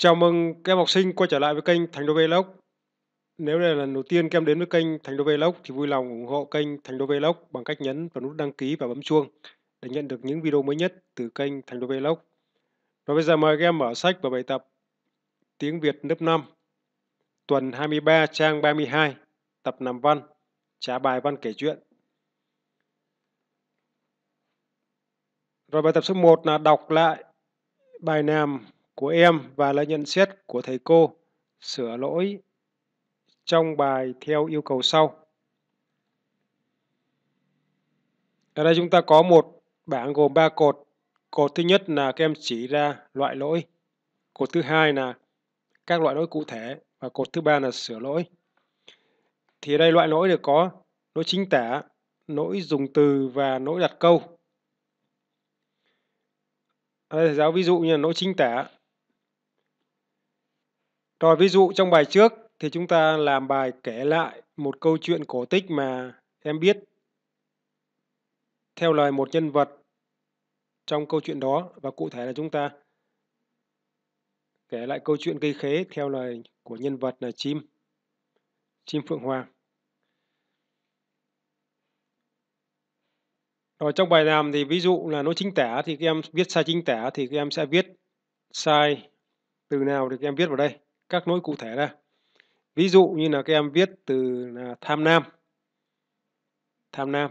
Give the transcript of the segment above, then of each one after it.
Chào mừng các em học sinh quay trở lại với kênh Thành Đô Vlog. Nếu đây là lần đầu tiên các em đến với kênh Thành Đô Vlog thì vui lòng ủng hộ kênh Thành Đô Vlog bằng cách nhấn vào nút đăng ký và bấm chuông để nhận được những video mới nhất từ kênh Thành Đô Vlog. Và bây giờ mời các em mở sách và bài tập Tiếng Việt lớp 5 tuần 23 trang 32 tập nằm văn trả bài văn kể chuyện. Rồi bài tập số 1 là đọc lại bài nằm của em và lời nhận xét của thầy cô sửa lỗi trong bài theo yêu cầu sau. Ở đây chúng ta có một bảng gồm 3 cột. Cột thứ nhất là các em chỉ ra loại lỗi. Cột thứ hai là các loại lỗi cụ thể và cột thứ ba là sửa lỗi. Thì ở đây loại lỗi được có lỗi chính tả, lỗi dùng từ và lỗi đặt câu. Ở đây thầy giáo ví dụ như là lỗi chính tả rồi ví dụ trong bài trước thì chúng ta làm bài kể lại một câu chuyện cổ tích mà em biết theo lời một nhân vật trong câu chuyện đó và cụ thể là chúng ta kể lại câu chuyện cây khế theo lời của nhân vật là chim chim phượng hoàng rồi trong bài làm thì ví dụ là nó chính tả thì các em viết sai chính tả thì các em sẽ viết sai từ nào thì các em viết vào đây các lỗi cụ thể ra. Ví dụ như là các em viết từ là tham nam. Tham nam.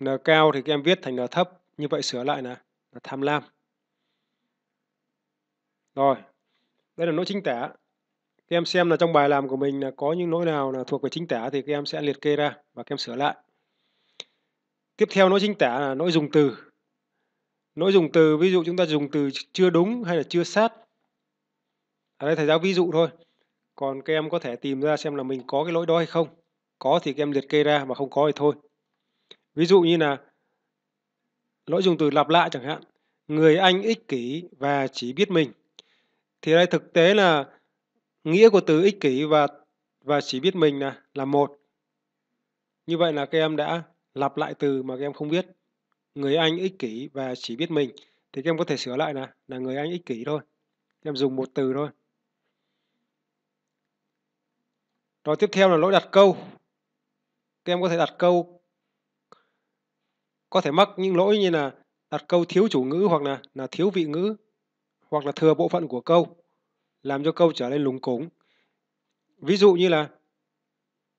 N cao thì các em viết thành N thấp. Như vậy sửa lại là, là tham lam. Rồi. Đây là lỗi chính tả. Các em xem là trong bài làm của mình là có những lỗi nào là thuộc về chính tả thì các em sẽ liệt kê ra và các em sửa lại. Tiếp theo lỗi chính tả là lỗi dùng từ lỗi dùng từ ví dụ chúng ta dùng từ chưa đúng hay là chưa sát ở đây thầy giáo ví dụ thôi còn các em có thể tìm ra xem là mình có cái lỗi đó hay không có thì các em liệt kê ra mà không có thì thôi ví dụ như là lỗi dùng từ lặp lại chẳng hạn người anh ích kỷ và chỉ biết mình thì đây thực tế là nghĩa của từ ích kỷ và và chỉ biết mình là là một như vậy là các em đã lặp lại từ mà các em không biết người anh ích kỷ và chỉ biết mình thì các em có thể sửa lại là là người anh ích kỷ thôi các em dùng một từ thôi rồi tiếp theo là lỗi đặt câu các em có thể đặt câu có thể mắc những lỗi như là đặt câu thiếu chủ ngữ hoặc là là thiếu vị ngữ hoặc là thừa bộ phận của câu làm cho câu trở nên lúng cúng ví dụ như là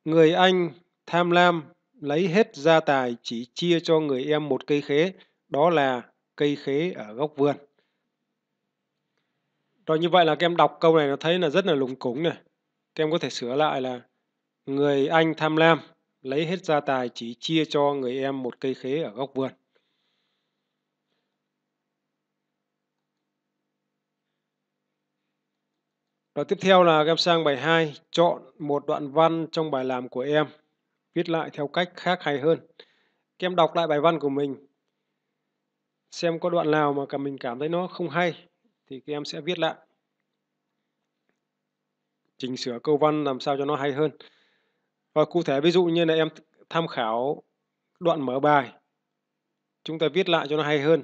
người anh tham lam lấy hết gia tài chỉ chia cho người em một cây khế, đó là cây khế ở góc vườn. Rồi như vậy là các em đọc câu này nó thấy là rất là lùng cúng này. Các em có thể sửa lại là người anh tham lam lấy hết gia tài chỉ chia cho người em một cây khế ở góc vườn. Rồi tiếp theo là các em sang bài 2, chọn một đoạn văn trong bài làm của em viết lại theo cách khác hay hơn. Các em đọc lại bài văn của mình, xem có đoạn nào mà cả mình cảm thấy nó không hay thì các em sẽ viết lại. Chỉnh sửa câu văn làm sao cho nó hay hơn. Và cụ thể ví dụ như là em tham khảo đoạn mở bài, chúng ta viết lại cho nó hay hơn.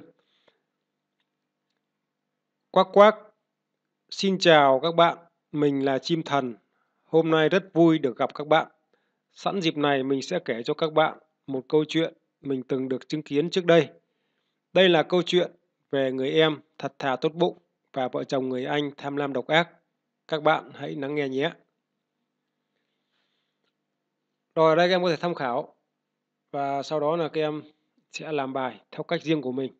Quác quác, xin chào các bạn, mình là Chim Thần. Hôm nay rất vui được gặp các bạn. Sẵn dịp này mình sẽ kể cho các bạn một câu chuyện mình từng được chứng kiến trước đây. Đây là câu chuyện về người em thật thà tốt bụng và vợ chồng người anh tham lam độc ác. Các bạn hãy lắng nghe nhé. Rồi đây các em có thể tham khảo và sau đó là các em sẽ làm bài theo cách riêng của mình.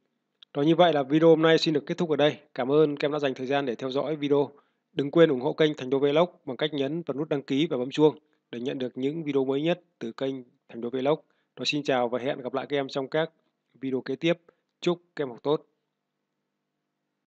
Rồi như vậy là video hôm nay xin được kết thúc ở đây. Cảm ơn các em đã dành thời gian để theo dõi video. Đừng quên ủng hộ kênh Thành Đô Vlog bằng cách nhấn vào nút đăng ký và bấm chuông để nhận được những video mới nhất từ kênh Thành Đô Vlog. Rồi xin chào và hẹn gặp lại các em trong các video kế tiếp. Chúc các em học tốt!